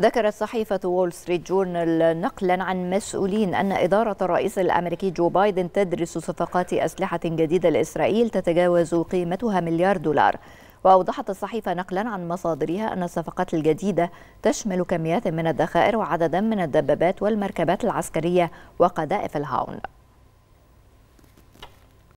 ذكرت صحيفة وول ستريت جورنال نقلا عن مسؤولين أن إدارة الرئيس الأمريكي جو بايدن تدرس صفقات أسلحة جديدة لإسرائيل تتجاوز قيمتها مليار دولار وأوضحت الصحيفة نقلا عن مصادرها أن الصفقات الجديدة تشمل كميات من الذخائر وعددا من الدبابات والمركبات العسكرية وقذائف الهاون